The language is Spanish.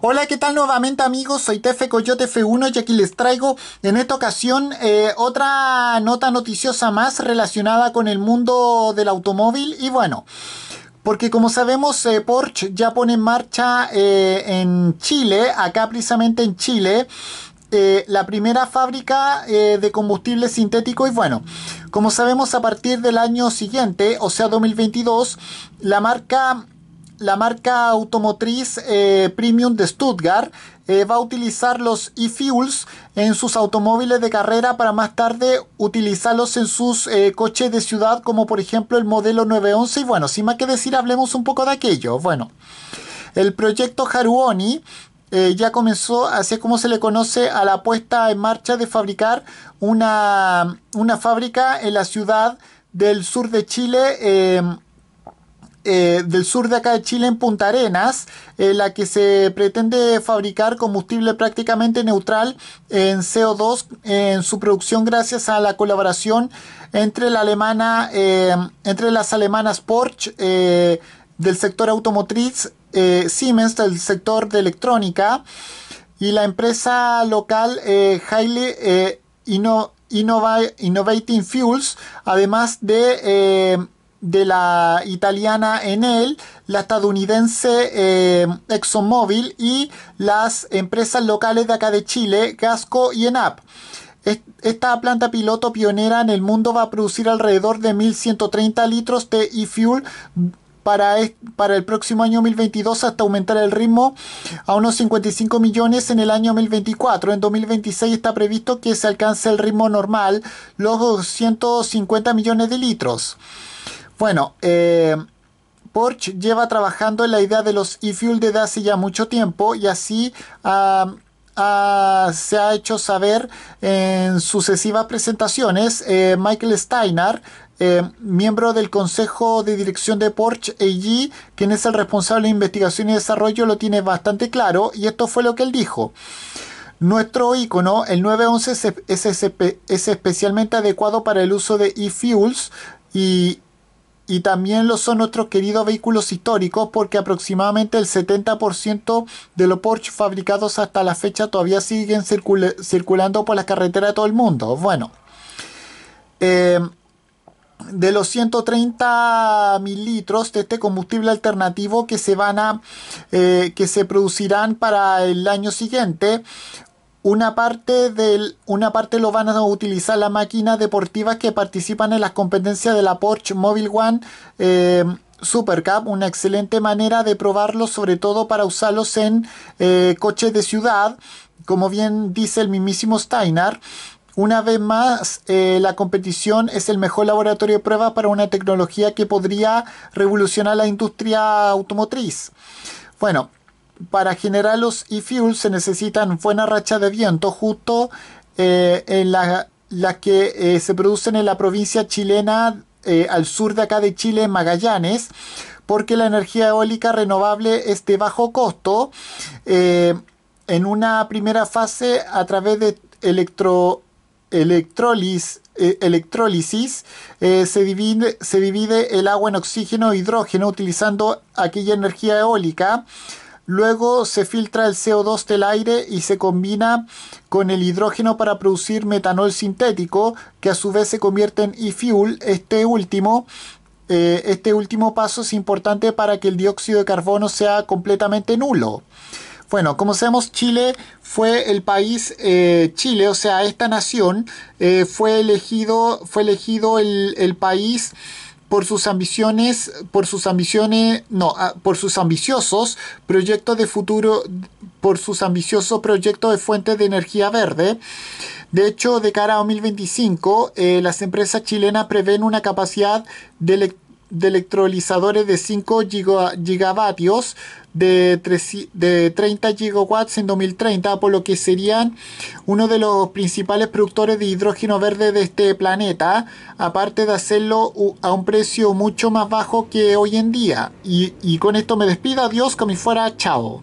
Hola, ¿qué tal nuevamente amigos? Soy Tefe Coyote F1 y aquí les traigo en esta ocasión eh, otra nota noticiosa más relacionada con el mundo del automóvil y bueno... Porque como sabemos, eh, Porsche ya pone en marcha eh, en Chile, acá precisamente en Chile, la primera fábrica de combustible sintético y bueno, como sabemos a partir del año siguiente, o sea 2022, la marca la marca automotriz eh, premium de Stuttgart eh, va a utilizar los e-fuels en sus automóviles de carrera para más tarde utilizarlos en sus eh, coches de ciudad como por ejemplo el modelo 911 y bueno, sin más que decir hablemos un poco de aquello. Bueno, el proyecto Haruoni ya comenzó, así es como se le conoce a la puesta en marcha de fabricar una, una fábrica en la ciudad del sur de Chile em, eh, del sur de acá de Chile en Punta Arenas, en la que se pretende fabricar combustible prácticamente neutral en CO2 en su producción gracias a la colaboración entre la alemana, eh, entre las alemanas Porsche eh, del sector automotriz, Siemens del sector de electrónica y la empresa local Haile Innovating Fuels, además de de la italiana Enel, la estadounidense eh, ExxonMobil y las empresas locales de acá de Chile, Gasco y ENAP. Esta planta piloto pionera en el mundo va a producir alrededor de 1.130 litros de e-fuel para, para el próximo año 2022 hasta aumentar el ritmo a unos 55 millones en el año 2024. En 2026 está previsto que se alcance el ritmo normal, los 250 millones de litros. Bueno, eh, Porsche lleva trabajando en la idea de los e-fuel desde hace ya mucho tiempo y así se ha hecho saber en sucesivas presentaciones. Eh, Michael Steiner, eh, miembro del Consejo de Dirección de Porsche AG, quien es el responsable de investigación y desarrollo, lo tiene bastante claro y esto fue lo que él dijo. Nuestro icono, el 911, es, es especialmente adecuado para el uso de e-fuels y y también lo son nuestros queridos vehículos históricos porque aproximadamente el 70% de los Porsche fabricados hasta la fecha todavía siguen circulando por las carreteras de todo el mundo. Bueno, eh, de los 130 mil litros de este combustible alternativo que se van a eh, que se producirán para el año siguiente una parte, del, una parte lo van a utilizar las máquinas deportivas que participan en las competencias de la Porsche Mobile One eh, Super Cup, una excelente manera de probarlos, sobre todo para usarlos en eh, coches de ciudad, como bien dice el mismísimo Steinar. Una vez más, eh, la competición es el mejor laboratorio de pruebas para una tecnología que podría revolucionar la industria automotriz. Bueno, para generar los e-fuels se necesitan buena racha de viento justo eh, en las que eh, se producen en la provincia chilena eh, al sur de acá de Chile, Magallanes, porque la energía eólica renovable es de bajo costo. en una primera fase a través de electrólisis se, divide, se divide el agua en oxígeno e hidrógeno utilizando aquella energía eólica Luego se filtra el CO2 del aire y se combina con el hidrógeno para producir metanol sintético, que a su vez se convierte en e-fuel. Este último eh, este último paso es importante para que el dióxido de carbono sea completamente nulo. Bueno, como sabemos, Chile fue el país, eh, Chile, o sea, esta nación, eh, fue elegido, fue elegido el país por sus ambiciones, por sus ambiciones, no, ah, por sus ambiciosos proyectos de futuro, por sus ambiciosos proyectos de fuentes de energía verde. De hecho, de cara a 2025, eh, las empresas chilenas prevén una capacidad de, de electrolizadores de 5 gigavatios de, de 30 gigawatts en 2030, por lo que serían uno de los principales productores de hidrógeno verde de este planeta, aparte de hacerlo a un precio mucho más bajo que hoy en día. Y, con esto me despido, adiós, como si fuera, chao.